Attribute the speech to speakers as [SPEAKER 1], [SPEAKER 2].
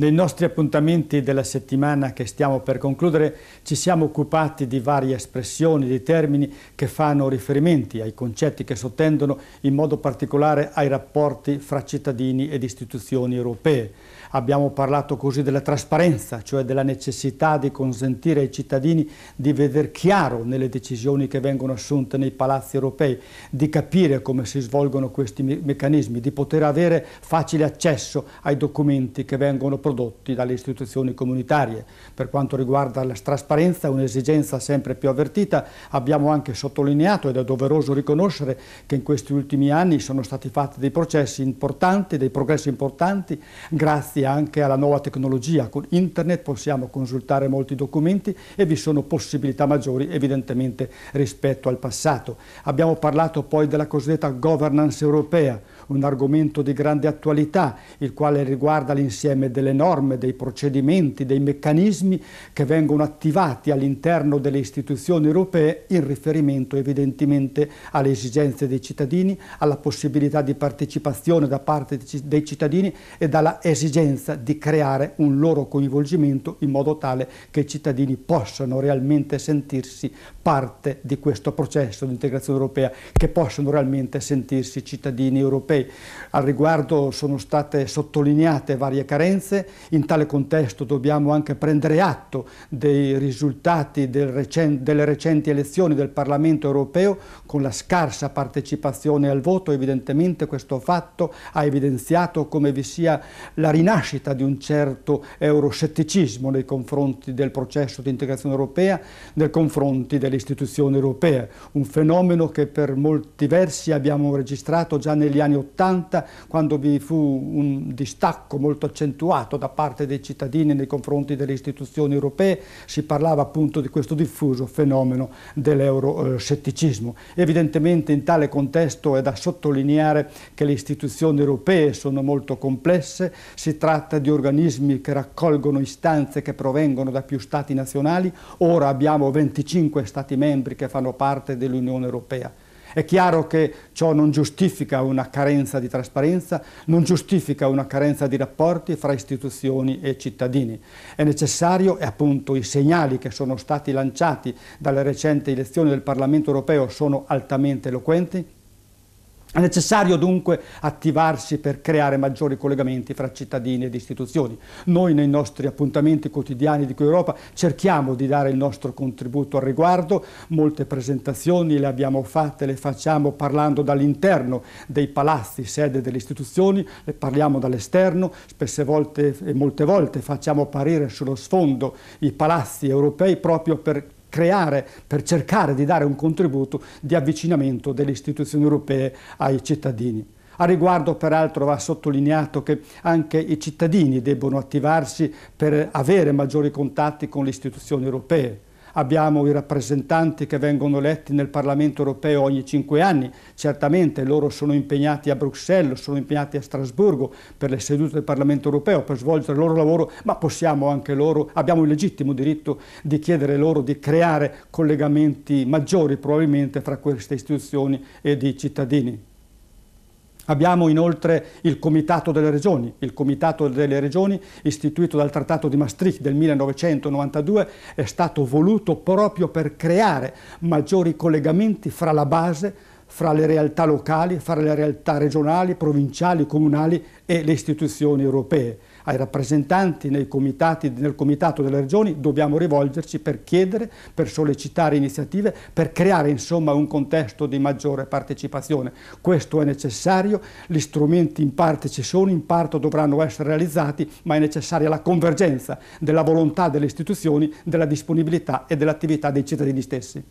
[SPEAKER 1] Nei nostri appuntamenti della settimana che stiamo per concludere ci siamo occupati di varie espressioni, di termini che fanno riferimenti ai concetti che sottendono in modo particolare ai rapporti fra cittadini ed istituzioni europee. Abbiamo parlato così della trasparenza, cioè della necessità di consentire ai cittadini di vedere chiaro nelle decisioni che vengono assunte nei palazzi europei, di capire come si svolgono questi meccanismi, di poter avere facile accesso ai documenti che vengono prodotti prodotti dalle istituzioni comunitarie. Per quanto riguarda la trasparenza, un'esigenza sempre più avvertita, abbiamo anche sottolineato ed è doveroso riconoscere che in questi ultimi anni sono stati fatti dei processi importanti, dei progressi importanti, grazie anche alla nuova tecnologia. Con internet possiamo consultare molti documenti e vi sono possibilità maggiori evidentemente rispetto al passato. Abbiamo parlato poi della cosiddetta governance europea, un argomento di grande attualità, il quale riguarda l'insieme delle norme, dei procedimenti, dei meccanismi che vengono attivati all'interno delle istituzioni europee in riferimento evidentemente alle esigenze dei cittadini, alla possibilità di partecipazione da parte dei cittadini e dalla esigenza di creare un loro coinvolgimento in modo tale che i cittadini possano realmente sentirsi parte di questo processo di integrazione europea, che possano realmente sentirsi cittadini europei. Al riguardo sono state sottolineate varie carenze, in tale contesto dobbiamo anche prendere atto dei risultati del recen delle recenti elezioni del Parlamento europeo con la scarsa partecipazione al voto. Evidentemente questo fatto ha evidenziato come vi sia la rinascita di un certo euroscetticismo nei confronti del processo di integrazione europea, nei confronti delle istituzioni europee. Un fenomeno che per molti versi abbiamo registrato già negli anni Ottanta quando vi fu un distacco molto accentuato fatto da parte dei cittadini nei confronti delle istituzioni europee, si parlava appunto di questo diffuso fenomeno dell'euroscetticismo. Evidentemente in tale contesto è da sottolineare che le istituzioni europee sono molto complesse, si tratta di organismi che raccolgono istanze che provengono da più stati nazionali, ora abbiamo 25 stati membri che fanno parte dell'Unione Europea. È chiaro che ciò non giustifica una carenza di trasparenza, non giustifica una carenza di rapporti fra istituzioni e cittadini. È necessario, e appunto i segnali che sono stati lanciati dalle recenti elezioni del Parlamento europeo sono altamente eloquenti, è necessario dunque attivarsi per creare maggiori collegamenti fra cittadini ed istituzioni. Noi nei nostri appuntamenti quotidiani di Cui Europa cerchiamo di dare il nostro contributo al riguardo, molte presentazioni le abbiamo fatte, le facciamo parlando dall'interno dei palazzi, sede delle istituzioni, le parliamo dall'esterno, spesse volte e molte volte facciamo apparire sullo sfondo i palazzi europei proprio per creare, per cercare di dare un contributo di avvicinamento delle istituzioni europee ai cittadini. A riguardo peraltro va sottolineato che anche i cittadini debbono attivarsi per avere maggiori contatti con le istituzioni europee abbiamo i rappresentanti che vengono eletti nel Parlamento europeo ogni cinque anni, certamente loro sono impegnati a Bruxelles, sono impegnati a Strasburgo per le sedute del Parlamento europeo, per svolgere il loro lavoro, ma possiamo anche loro, abbiamo il legittimo diritto di chiedere loro di creare collegamenti maggiori probabilmente fra queste istituzioni ed i cittadini. Abbiamo inoltre il Comitato delle Regioni, il Comitato delle Regioni istituito dal Trattato di Maastricht del 1992 è stato voluto proprio per creare maggiori collegamenti fra la base, fra le realtà locali, fra le realtà regionali, provinciali, comunali e le istituzioni europee ai rappresentanti comitati, nel comitato delle regioni dobbiamo rivolgerci per chiedere, per sollecitare iniziative, per creare insomma un contesto di maggiore partecipazione. Questo è necessario, gli strumenti in parte ci sono, in parte dovranno essere realizzati, ma è necessaria la convergenza della volontà delle istituzioni, della disponibilità e dell'attività dei cittadini stessi.